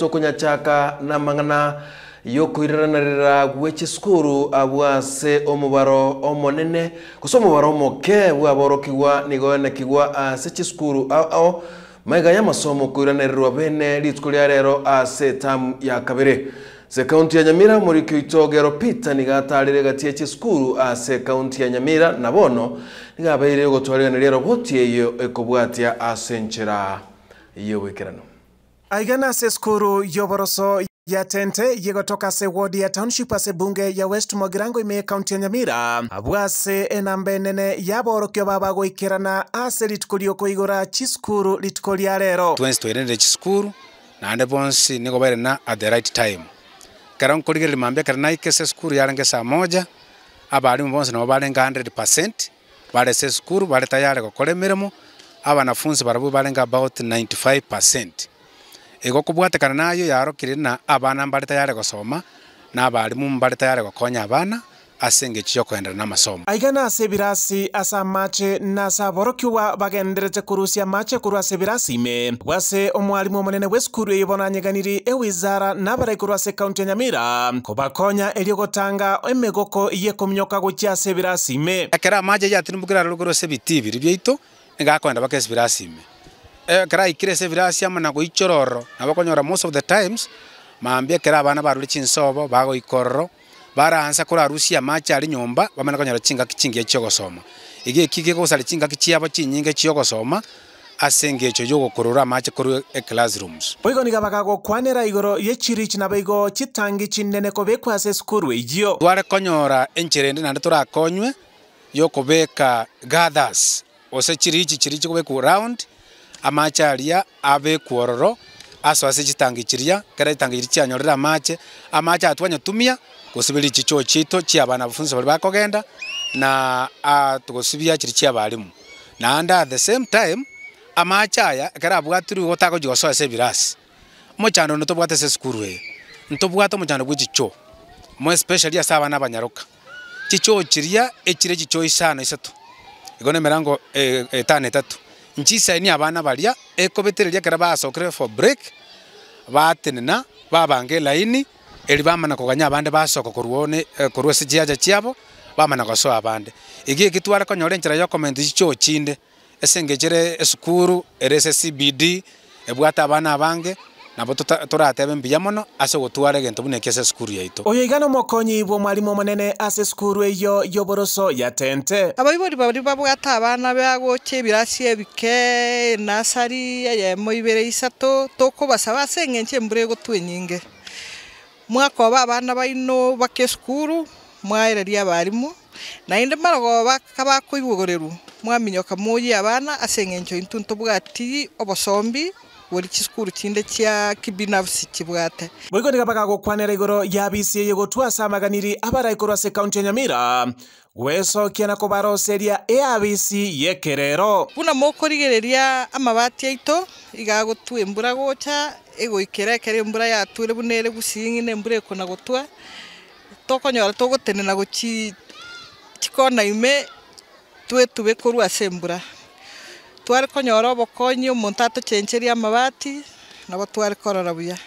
tokunyachaka namang'ana yokwiriranarira gwe chisukuru abwase omubaro omonene gose omubaro omoke bwaborokiwa nigoenekigwa ase chisukuru ao maiga ya masomo kwiranarirwa bene rituko rya rero ase etamu ya kabere se kaunti ya nyamira murikio itogero pita nigatarire gatie chisukuru ase kaunti ya nyamira na nabono nigabaire gotwarirana rero botie iyo ekobwatia ase nchera iyo wikerano aigana seskuru yovoroso yatente yegotoka ase wodi ya township ase bunge ya west mwagirango ime kaunti ya nyamira abwo ase enamba enene yaborokio baba goikerana ase rituko riokoigora chisukuru rituko ria rero twensi twerende chisukuru naende bonsi nigo na at the right time kera nkorigereri mambia kera naikese sukuru yarenge saa moja abarimu bonsi nabo barenga 100% barese sukuru bare tayari gokora emirimo abanafunzi barabwo barenga about 95% igo kubwatekana nayo yaro na abana mbari tayare gosoma na abarimu mbari tayare gokonya abana ase engechi ya na amasomo aigana ase ebirasi ase amache na ase aborokiwa bagenderete korusia amache korwa ase ime gwase omwarimu omonene esukuru eyo bonanyeganiri ewizara korwa ase ekaunti ya nyamira kobakonya eri ogotanga emegoko yekominyoka gochia ase ime ekero amache eyatinimbukire arorogoro ase ebiti ebiri biaito nigakoenda baka ase ime ekera eh, ikire ase ebirasi amo na goicha ororo nabo okonyora most of the times maambia ekera abana barore chinsobo bagoika ororo baraansa korarusia amache are nyomba bamana konyora chingaki chingiya chiogosoma iga eki gegosare chingaki chiabo chinyinge chiogosoma ase engecho yogokorora amache korwa eclassrooms boigoni gaba gagokwanera igoro ya chirichi nabo igo chitangi chinene kobekwa ase esukuru eyio dware konyora encherende naende torakonywe yokobeka gathers ose chirichi chirichi kobekwa round amache aria abe ekwororo ase ase chitangichiria kera chitangichiri chianyorera amache amache tumia gosibera echichoo chito chia abana abafunzi bari bakogenda na atogosibia chiri chia abarimu naende at the same time amache aya ekero abwatirwe igo takojigosoa ase ebirasi omochando ono tobwate ase esukuru eye ntobwate omochando gwe echichoo mo especially ase abana abanyaroka chichoo chiria echire echichoo isano isato igo na emirango e, etano etatu nchisaini abana baria ekobetereria ekero basokire for break batenena babange elaini eri bamana koganya abande basoka korwa one eh, korwa ase chiacha chiabo bamana gosoa abande igi eki tware konyora enchera ya okomenta chichochinde ase eng'echere esukuru ere ebwata cbd ebwate abana abange nabo turatebe tota, mbuya mono ase gotwara egento buna eki ase esukuru yaito oyo iga na omokonyiibwa omwarimu omonene ase esukuru eyo yoboroso ya tente abaibori bari babwata abana beagocha ebirasi ebike enasari eyemo ibere isato tokobasaba ase eng'encho embura egotwa enyinge mwakoba abana baino baka esukuru mwaereria abarimu naende marogoba kabakoigogorerwa mwaminyoka moyia abana ase eng'encho intu ntobwatiri obosombi chia kibinafsi chibuate. Mwiko nika paka kukwane ndikabaga ya abisi yabisiye yego twasamaganiri abara ikorwase kaunti ya nyamira gwecokia na kubaroceria eabisi yekerero buna mukurigereria amabati aito igagutwa embura gocha igwikira ekera embura yature buna kusingi na embura Toko nyora tokonyora togotenena guchi chikona ime tuwe tuwe kuru ase embura twari konyora obokonyi omonto atochencheria amabati nabo twari korora buya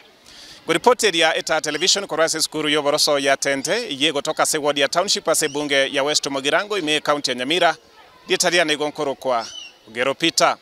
Kuripoteri ya Eta Television kwa rase skuru yoboroso ya tente ye gotoka se ward ya township ase bunge ya West Mogirango ime kaunti ya Nyamira dietaria na igonkoro kwa Ugero Peter